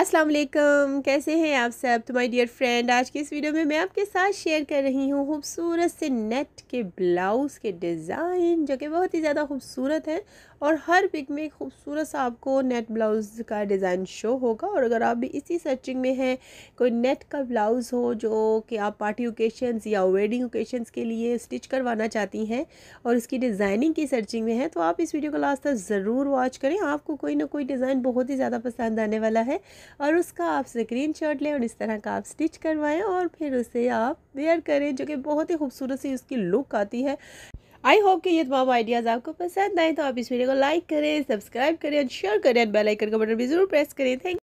अस्सलाम वालेकुम कैसे हैं आप सब तो माय डियर फ्रेंड आज के इस वीडियो में मैं आपके साथ शेयर कर रही हूँ खूबसूरत से नेट के ब्लाउज़ के डिज़ाइन जो कि बहुत ही ज़्यादा खूबसूरत है और हर पिक में खूबसूरत सा आपको नेट ब्लाउज़ का डिज़ाइन शो होगा और अगर आप भी इसी सर्चिंग में हैं कोई नेट का ब्लाउज़ हो जो कि आप पार्टी ओकेशंस या वेडिंग ओकेशंस के लिए स्टिच करवाना चाहती हैं और उसकी डिज़ाइनिंग की सर्चिंग में है तो आप इस वीडियो को लास्ट तक ज़रूर वॉच करें आपको कोई ना कोई डिज़ाइन बहुत ही ज़्यादा पसंद आने वाला है और उसका आप स्क्रीन शॉट लें और इस तरह का आप स्टिच करवाएं और फिर उसे आप वेयर करें जो कि बहुत ही खूबसूरत सी उसकी लुक आती है आई होप कि ये तमाम आइडियाज़ आपको पसंद आए तो आप इस वीडियो को लाइक करें सब्सक्राइब करें और शेयर करें और बेल आइकन का बटन भी ज़रूर प्रेस करें थैंक